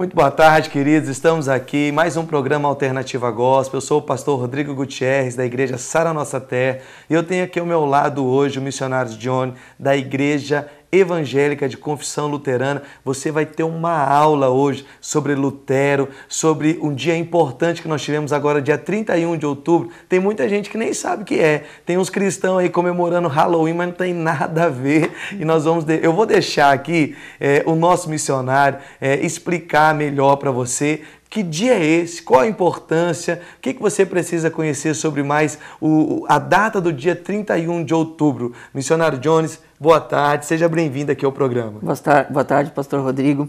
Muito boa tarde, queridos. Estamos aqui, mais um programa Alternativa Gospel. Eu sou o pastor Rodrigo Gutierrez, da Igreja Sara Nossa Terra, e eu tenho aqui ao meu lado hoje o missionário John, da Igreja evangélica, de confissão luterana. Você vai ter uma aula hoje sobre Lutero, sobre um dia importante que nós tivemos agora, dia 31 de outubro. Tem muita gente que nem sabe o que é. Tem uns cristãos aí comemorando Halloween, mas não tem nada a ver. E nós vamos. De... Eu vou deixar aqui é, o nosso missionário é, explicar melhor para você que dia é esse? Qual a importância? O que, você precisa conhecer sobre mais o, a data do dia 31 de outubro? Missionário Jones, boa tarde, seja bem-vindo aqui ao programa. Boa tarde, boa tarde, pastor Rodrigo.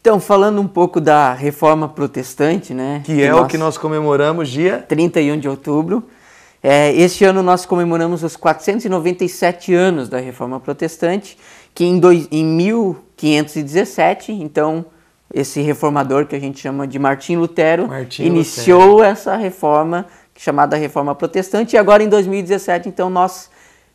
Então, falando um pouco da reforma protestante, né? Que, é que é nós, o que nós comemoramos dia 31 de outubro. É, este ano nós comemoramos os 497 anos da reforma protestante, que em, dois, em 1517, então esse reformador que a gente chama de Martim Lutero, iniciou Lutero. essa reforma chamada Reforma Protestante e agora em 2017 então nós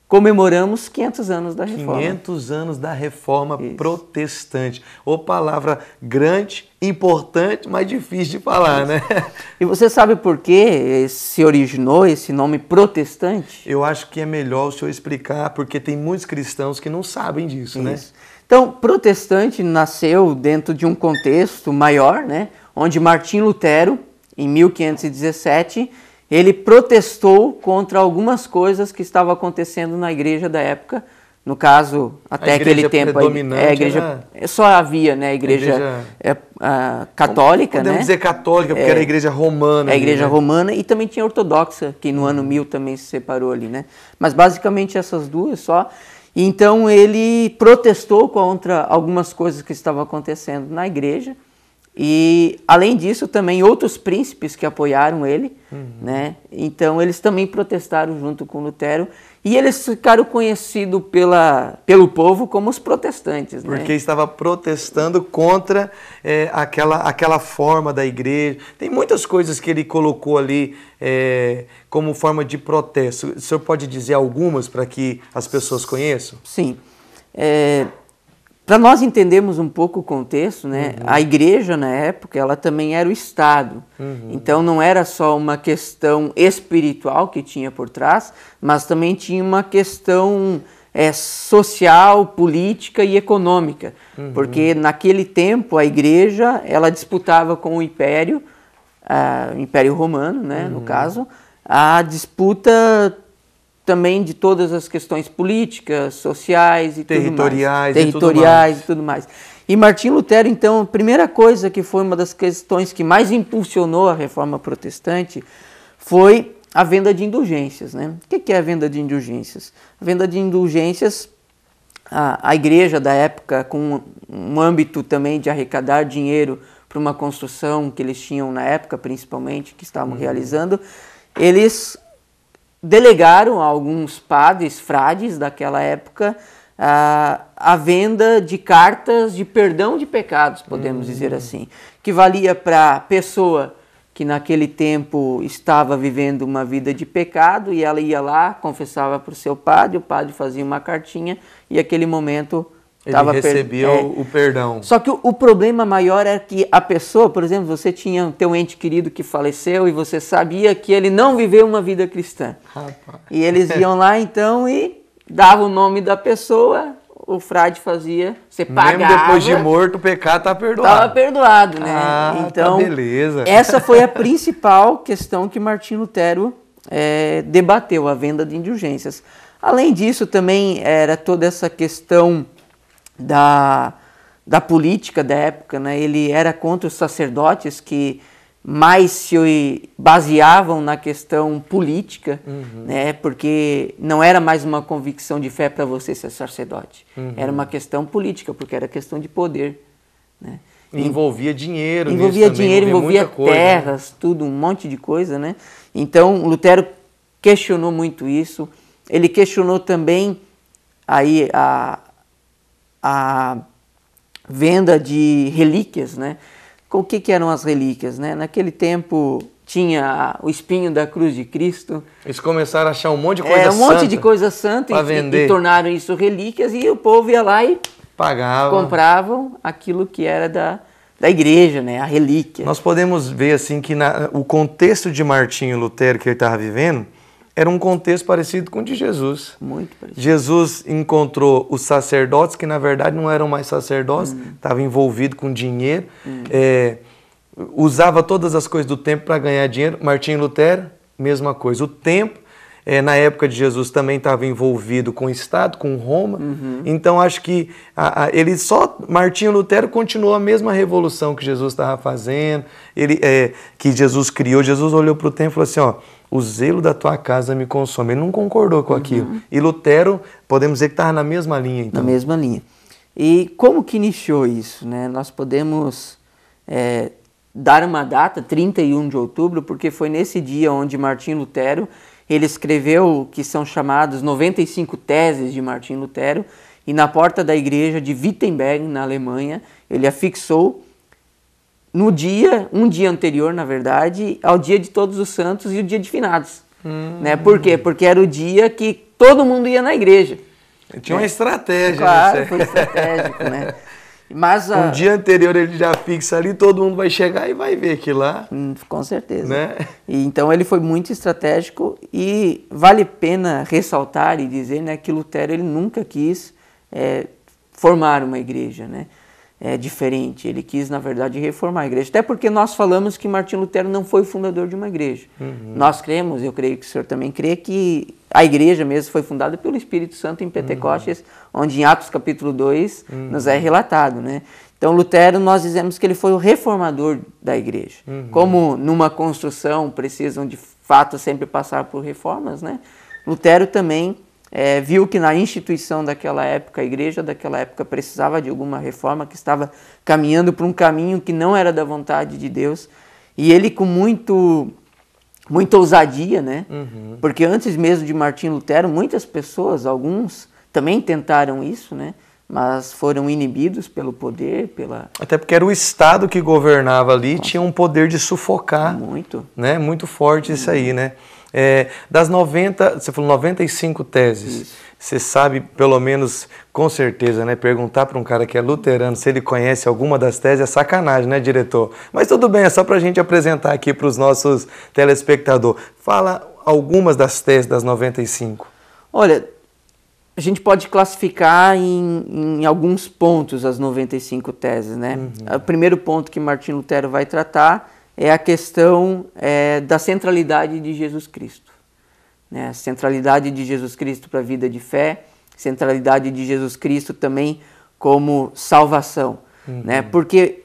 comemoramos 500 anos da reforma. 500 anos da reforma Isso. protestante. Ou palavra grande, importante, mas difícil de falar, né? Isso. né? E você sabe por que se originou esse nome protestante? Eu acho que é melhor o senhor explicar, porque tem muitos cristãos que não sabem disso, né? Isso. né? Então, protestante nasceu dentro de um contexto maior, né? Onde Martim Lutero, em 1517, ele protestou contra algumas coisas que estavam acontecendo na igreja da época. No caso, até aquele tempo, é, a igreja era... Né? só havia, né, a igreja, a igreja... É, a, católica, Podemos né? dizer católica, porque é, era a igreja romana. É a igreja ali, né? romana e também tinha a ortodoxa, que no hum. ano 1000 também se separou ali, né? Mas basicamente essas duas só. Então ele protestou contra algumas coisas que estavam acontecendo na igreja e além disso, também outros príncipes que apoiaram ele, uhum. né? Então eles também protestaram junto com Lutero e eles ficaram conhecidos pela, pelo povo como os protestantes, né? Porque estava protestando contra é, aquela, aquela forma da igreja. Tem muitas coisas que ele colocou ali é, como forma de protesto. O senhor pode dizer algumas para que as pessoas conheçam? Sim. É, para nós entendermos um pouco o contexto, né, uhum. a igreja na época ela também era o Estado. Uhum. Então não era só uma questão espiritual que tinha por trás, mas também tinha uma questão é, social, política e econômica. Uhum. Porque naquele tempo a igreja ela disputava com o Império, uh, o Império Romano, né, no uhum. caso, a disputa também de todas as questões políticas, sociais e territoriais, tudo mais. territoriais e tudo mais. E, tudo Martim Lutero, então, a primeira coisa que foi uma das questões que mais impulsionou a reforma protestante foi a venda de indulgências. Né? O que é a venda de indulgências? A venda de indulgências, a, a igreja da época, com um âmbito também de arrecadar dinheiro para uma construção que eles tinham na época, principalmente, que estavam uhum. realizando, eles delegaram a alguns padres, frades daquela época, a, a venda de cartas de perdão de pecados, podemos hum. dizer assim, que valia para a pessoa que naquele tempo estava vivendo uma vida de pecado e ela ia lá, confessava para o seu padre, o padre fazia uma cartinha e aquele momento ele recebeu per... é. o perdão. Só que o, o, problema maior é que a pessoa, por exemplo, você tinha teu ente querido que faleceu e você sabia que ele não viveu uma vida cristã. Rapaz. E eles iam lá então e davam o nome da pessoa, o frade fazia, você pagava. Mesmo depois de morto, o pecado tá perdoado. Tava perdoado, né? Ah, tá então, tá beleza. Essa foi a principal questão que Martin Lutero é, debateu, a venda de indulgências. Além disso, também era toda essa questão da, da política da época, né? ele era contra os sacerdotes que mais se baseavam na questão política, uhum. né? porque não era mais uma convicção de fé para você ser sacerdote, uhum. era uma questão política, porque era questão de poder. Né? Envolvia dinheiro, envolvia dinheiro, envolvia, envolvia terras, coisa, né? tudo, um monte de coisa, né? Então Lutero questionou muito isso. Ele questionou também aí a, a venda de relíquias, né? O que, que eram as relíquias, né? Naquele tempo tinha o espinho da cruz de Cristo. Eles começaram a achar um monte de é, coisa santa. É, um monte santa de coisa santa e, vender. e tornaram isso relíquias e o povo ia lá e pagava, compravam aquilo que era da, da igreja, né, a relíquia. Nós podemos ver assim que na, o contexto de Martinho Lutero que ele estava vivendo era um contexto parecido com o de Jesus. Muito parecido. Jesus encontrou os sacerdotes, que na verdade não eram mais sacerdotes, estava hum. envolvido com dinheiro, hum. é, usava todas as coisas do tempo para ganhar dinheiro. Martim Lutero, mesma coisa. O tempo é, eh, na época de Jesus também estava envolvido com o Estado, com Roma. Uhum. Então acho que a, a, ele só Martinho Lutero continuou a mesma revolução que Jesus estava fazendo. Ele é, que Jesus criou. Jesus olhou para o tempo e falou assim: ó, o zelo da tua casa me consome. Ele não concordou com uhum. aquilo. E Lutero, podemos dizer que estava na mesma linha, então. Na mesma linha. E como que iniciou isso? Né? Nós podemos é, dar uma data, 31 de outubro, porque foi nesse dia onde Martim Lutero ele escreveu que são chamados 95 teses de Martim Lutero, e na porta da igreja de Wittenberg, na Alemanha, ele afixou no dia, um dia anterior, na verdade, ao dia de Todos os Santos e o dia de Finados. Hum. Né? Por quê? Porque era o dia que todo mundo ia na igreja. Tinha né? uma estratégia. Claro, né? foi estratégico, né? Mas, um a... dia anterior ele já fixa ali, todo mundo vai chegar e vai ver que lá. Hum, com certeza. Né? E, então ele foi muito estratégico e vale pena ressaltar e dizer né, que Lutero ele nunca quis é, formar uma igreja. Né? é, diferente. Ele quis, na verdade, reformar a igreja. Até porque nós falamos que Martim Lutero não foi fundador de uma igreja. Uhum. Nós cremos, eu creio que o senhor também crê, que a igreja mesmo foi fundada pelo Espírito Santo em Pentecostes, uhum. onde em Atos capítulo 2 uhum. nos é relatado. Né? Então, Lutero, nós dizemos que ele foi o reformador da igreja. Uhum. Como numa construção precisam de fato sempre passar por reformas, né? Lutero também é, viu que na instituição daquela época, a igreja daquela época precisava de alguma reforma, que estava caminhando para um caminho que não era da vontade de Deus. E ele, com muito, muita ousadia, né? Uhum. Porque antes mesmo de Martim Lutero, muitas pessoas, alguns, também tentaram isso, né? mas foram inibidos pelo poder, pela até porque era o estado que governava ali Nossa. tinha um poder de sufocar muito, né, muito forte isso aí, né? É, das 90, você falou 95 teses. Isso. Você sabe, pelo menos com certeza, né? Perguntar para um cara que é luterano se ele conhece alguma das teses é sacanagem, né, diretor? Mas tudo bem, é só para a gente apresentar aqui para os nossos telespectadores. Fala algumas das teses das 95. Olha, a gente pode classificar em, em alguns pontos as 95 teses, né? Uhum. O primeiro ponto que Martin Lutero vai tratar é a questão é, da centralidade de Jesus Cristo. Né? Centralidade de Jesus Cristo para a vida de fé, centralidade de Jesus Cristo também como salvação. Né? Uhum. Né? Porque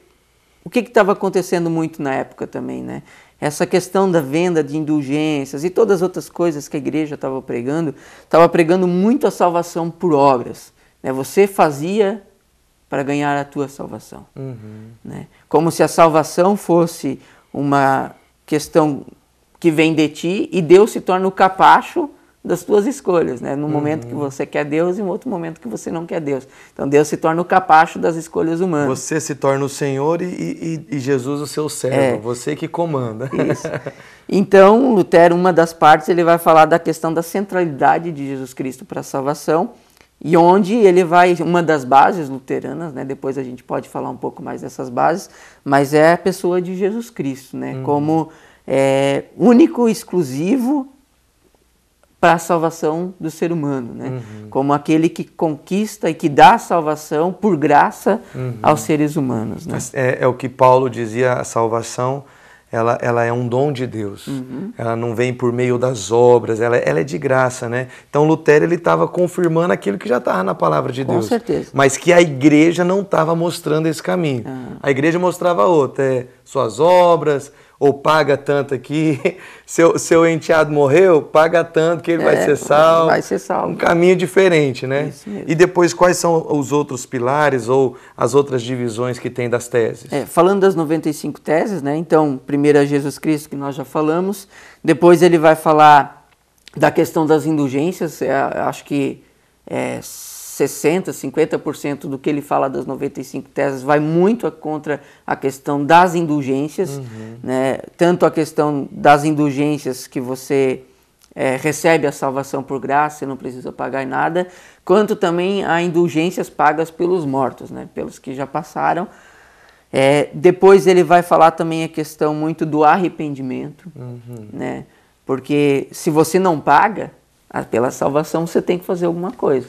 o que estava acontecendo muito na época também? Né? Essa questão da venda de indulgências e todas as outras coisas que a igreja estava pregando, estava pregando muito a salvação por obras. Né? Você fazia para ganhar a tua salvação. Uhum. Né? Como se a salvação fosse uma questão que vem de ti e Deus se torna o capacho das tuas escolhas, né? No uhum. momento que uhum. você quer Deus e no outro momento que você não quer Deus. Então Deus se torna o capacho das escolhas humanas. Você se torna o Senhor e, e, e Jesus o seu servo, é. você que comanda. Isso. Então, Lutero, uma das partes, ele vai falar da questão da centralidade de Jesus Cristo para a salvação e onde ele vai, uma das bases luteranas, né, depois a gente pode falar um pouco mais dessas bases, mas é a pessoa de Jesus Cristo, né, uhum. como é, único, exclusivo para a salvação do ser humano, né, uhum. como aquele que conquista e que dá salvação por graça uhum. aos seres humanos. Né? É, é o que Paulo dizia, a salvação ela, ela é um dom de Deus. Uhum. Ela não vem por meio das obras, ela, ela é de graça, né? Então Lutero ele estava confirmando aquilo que já estava na palavra de Deus. Com certeza. Mas que a igreja não estava mostrando esse caminho. Ah. A igreja mostrava outra, é, suas obras, ou paga tanto aqui, seu, seu enteado morreu, paga tanto que ele é, vai ser salvo. Vai ser salvo. Um caminho diferente, né? Isso mesmo. E depois, quais são os outros pilares ou as outras divisões que tem das teses? É, falando das 95 teses, né? Então, primeiro é Jesus Cristo, que nós já falamos. Depois ele vai falar da questão das indulgências, é, acho que é, 60, 50% do que ele fala das 95 teses vai muito contra a questão das indulgências, uhum. né? tanto a questão das indulgências que você é, recebe a salvação por graça, você não precisa pagar nada, quanto também a indulgências pagas pelos mortos, né? pelos que já passaram. É, depois ele vai falar também a questão muito do arrependimento, uhum. né? porque se você não paga, ah, pela salvação você tem que fazer alguma coisa.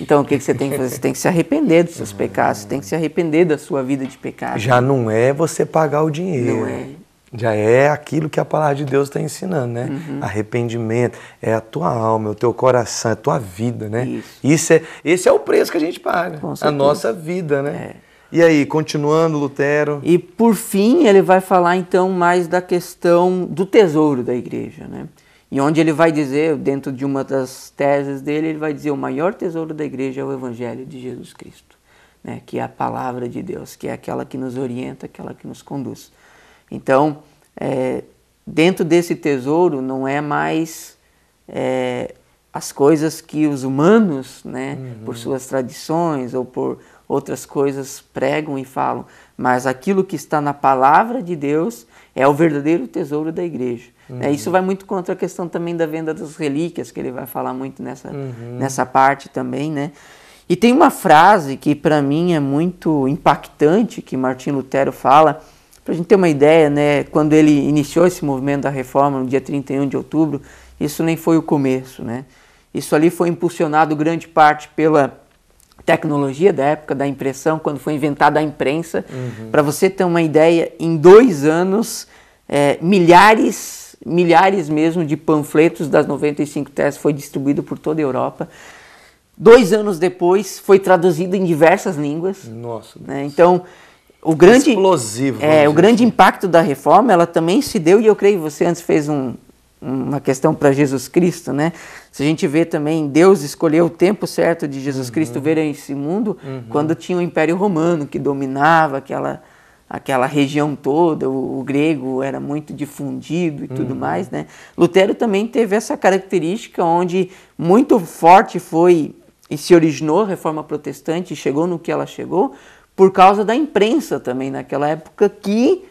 Então o que, que você tem que fazer? Você tem que se arrepender dos seus ah. pecados, você tem que se arrepender da sua vida de pecado. Já não é você pagar o dinheiro. Não é. Já é aquilo que a palavra de Deus está ensinando, né? Uhum. Arrependimento é a tua alma, é o teu coração, é a tua vida, né? Isso. Isso é, esse é o preço que a gente paga, a nossa vida, né? É. E aí, continuando, Lutero. E por fim, ele vai falar então mais da questão do tesouro da igreja, né? E onde ele vai dizer, dentro de uma das teses dele, ele vai dizer: o maior tesouro da igreja é o Evangelho de Jesus Cristo, né? que é a palavra de Deus, que é aquela que nos orienta, aquela que nos conduz. Então, é, dentro desse tesouro não é mais é, as coisas que os humanos, né, uhum. por suas tradições ou por outras coisas pregam e falam, mas aquilo que está na palavra de Deus é o verdadeiro tesouro da igreja. Né? Uhum. Isso vai muito contra a questão também da venda das relíquias, que ele vai falar muito nessa, uhum. nessa parte também, né? E tem uma frase que para mim é muito impactante que Martin Lutero fala, para a gente ter uma ideia, né, quando ele iniciou esse movimento da reforma no dia 31 de outubro, isso nem foi o começo, né? Isso ali foi impulsionado grande parte pela tecnologia da época da impressão, quando foi inventada a imprensa. Uhum. Para você ter uma ideia, em dois anos, é, milhares, milhares mesmo de panfletos das 95 teses foi distribuído por toda a Europa. Dois anos depois, foi traduzido em diversas línguas. Nossa. Né? Então, o grande explosivo. É, o grande assim. impacto da reforma, ela também se deu e eu creio que você antes fez um, uma questão para Jesus Cristo, né? Se a gente vê também, Deus escolheu o tempo certo de Jesus uhum. Cristo ver esse mundo uhum. quando tinha o Império Romano que dominava aquela, aquela região toda, o, o grego era muito difundido e uhum. tudo mais, né? Lutero também teve essa característica onde muito forte foi e se originou a reforma protestante e chegou no que ela chegou por causa da imprensa também naquela época que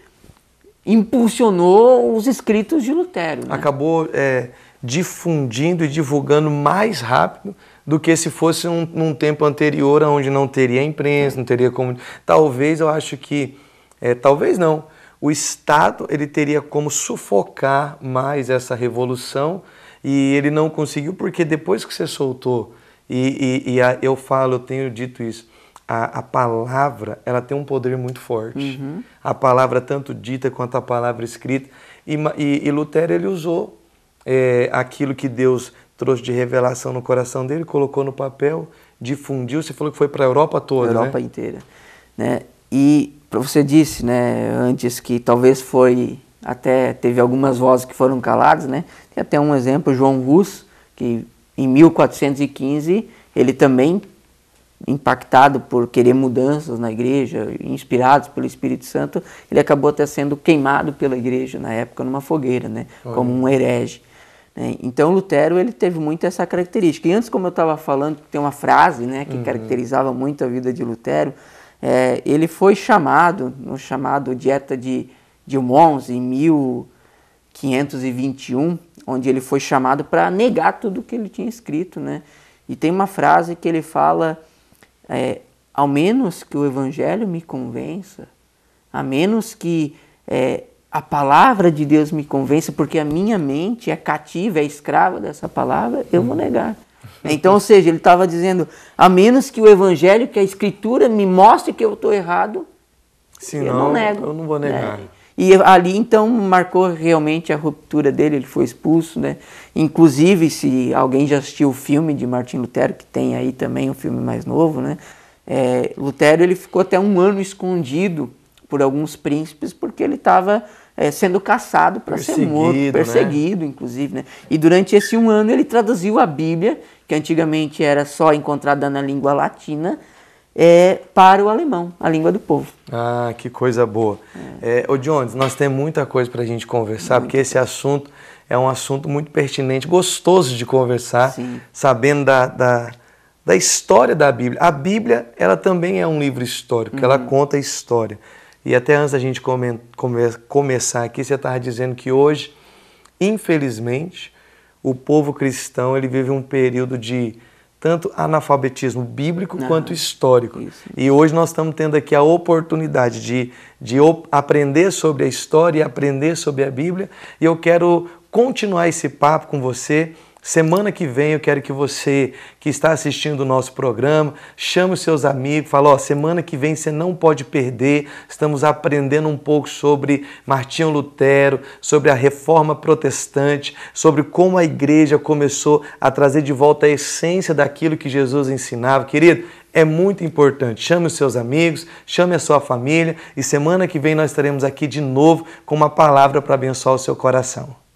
impulsionou os escritos de Lutero. Né? Acabou é, difundindo e divulgando mais rápido do que se fosse um, num tempo anterior, onde não teria imprensa, não teria como. Talvez eu acho que, é, talvez não. O Estado ele teria como sufocar mais essa revolução e ele não conseguiu porque depois que você soltou e, e, e a, eu falo, eu tenho dito isso a, a, palavra ela tem um poder muito forte. Uhum. A palavra tanto dita quanto a palavra escrita. E, e, e Lutero ele usou é, aquilo que Deus trouxe de revelação no coração dele, colocou no papel, difundiu. Você falou que foi para a Europa toda, né? Europa né? inteira, né? E você disse, né, antes que talvez foi até teve algumas vozes que foram caladas, né? Tem até um exemplo, João Rus, que em 1415 ele também impactado por querer mudanças na igreja, inspirados pelo Espírito Santo, ele acabou até sendo queimado pela igreja na época numa fogueira, né? Como um herege. Né? Então Lutero ele teve muito essa característica. E antes, como eu estava falando, tem uma frase, né, que uhum. caracterizava muito a vida de Lutero. É, ele foi chamado no chamado Dieta de de Mons em 1521, onde ele foi chamado para negar tudo que ele tinha escrito, né? E tem uma frase que ele fala é, ao menos que o Evangelho me convença, a menos que é, a palavra de Deus me convença, porque a minha mente é cativa, é escrava dessa palavra, eu vou negar. Uhum. Então, ou seja, ele estava dizendo, a menos que o Evangelho, que a Escritura me mostre que eu estou errado, Senão, eu não nego. Eu não vou negar. Né? E ali então marcou realmente a ruptura dele, ele foi expulso, né? Inclusive, se alguém já assistiu o filme de Martin Lutero, que tem aí também um filme mais novo, né? É, Lutero ele ficou até um ano escondido por alguns príncipes porque ele estava é, sendo caçado para ser morto, né? perseguido, né? inclusive. Né? E durante esse um ano ele traduziu a Bíblia, que antigamente era só encontrada na língua latina, é, para o alemão, a língua do povo. Ah, que coisa boa. É. É, ô Jones, nós temos muita coisa para a gente conversar, muito. porque esse assunto é um assunto muito pertinente, gostoso de conversar, Sim. sabendo da, da, da, história da Bíblia. A Bíblia, ela também é um livro histórico, uhum. ela conta a história. E até antes da gente come, come, começar aqui, você estava dizendo que hoje, infelizmente, o povo cristão ele vive um período de tanto analfabetismo bíblico quanto histórico. Isso. E hoje nós estamos tendo aqui a oportunidade de, de aprender sobre a história e aprender sobre a Bíblia. E eu quero continuar esse papo com você Semana que vem eu quero que você que está assistindo o nosso programa chame os seus amigos, fala: ó, semana que vem você não pode perder. Estamos aprendendo um pouco sobre Martinho Lutero, sobre a reforma protestante, sobre como a igreja começou a trazer de volta a essência daquilo que Jesus ensinava. Querido, é muito importante. Chame os seus amigos, chame a sua família e semana que vem nós estaremos aqui de novo com uma palavra para abençoar o seu coração.